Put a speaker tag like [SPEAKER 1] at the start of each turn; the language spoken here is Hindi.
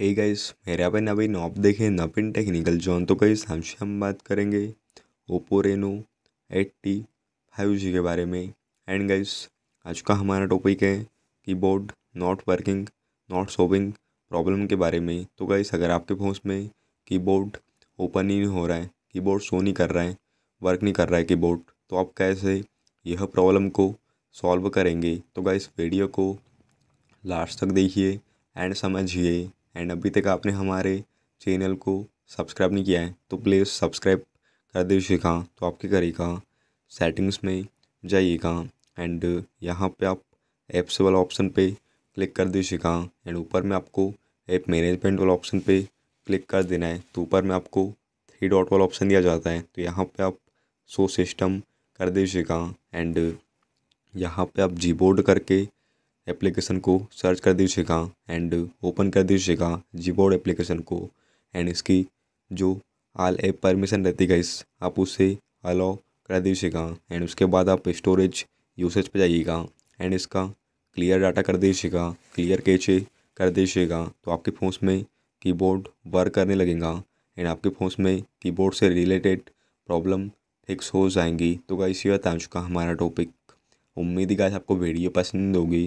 [SPEAKER 1] है गाइस मेरे यहाँ पे नवीन आप देखें नवीन टेक्निकल जोन तो गाइस हम से हम बात करेंगे Oppo Reno eighty five G के बारे में एंड गाइस आज का हमारा टॉपिक है keyboard not working not solving problem के बारे में तो गाइस अगर आपके फोन में कीबोर्ड ओपन ही नहीं हो रहा है कीबोर्ड शो नहीं कर रहा है वर्क नहीं कर रहा है कीबोर्ड तो आप कैसे यह प्रॉब्लम को सॉल्व करेंगे तो गाइस वीडियो को लास्ट तक देखिए एंड समझिए एंड अभी तक आपने हमारे चैनल को सब्सक्राइब नहीं किया है तो प्लीज़ सब्सक्राइब कर दीजिएगा तो आपके करेगा सेटिंग्स में जाइएगा एंड यहाँ पे आप ऐप्स वाला ऑप्शन पे क्लिक कर दीजिएगा एंड ऊपर में आपको ऐप मैनेजमेंट वाला ऑप्शन पे क्लिक कर देना है तो ऊपर में आपको थ्री डॉट वाला ऑप्शन दिया जाता है तो यहाँ पे आप सो सिस्टम कर दीजिएगा एंड यहाँ पे आप जी बोर्ड करके एप्लीकेशन को सर्च कर दीजिएगा एंड ओपन कर दीजिएगा जीबोर्ड एप्लीकेशन को एंड इसकी जो आल एप परमिशन रहती है इस आप उसे अलाउ करा दीजिएगा एंड उसके बाद आप स्टोरेज यूसेज पर जाइएगा एंड इसका क्लियर डाटा कर दीजिएगा क्लियर कैचे कर दीजिएगा तो आपके फ़ोन में कीबोर्ड वर्क करने लगेगा एंड आपके फ़ोन में कीबोर्ड से रिलेटेड प्रॉब्लम फिक्स हो जाएंगी तो गाइस ये बता चुका हमारा टॉपिक उम्मीद ही गाइस आपको वीडियो पसंद होगी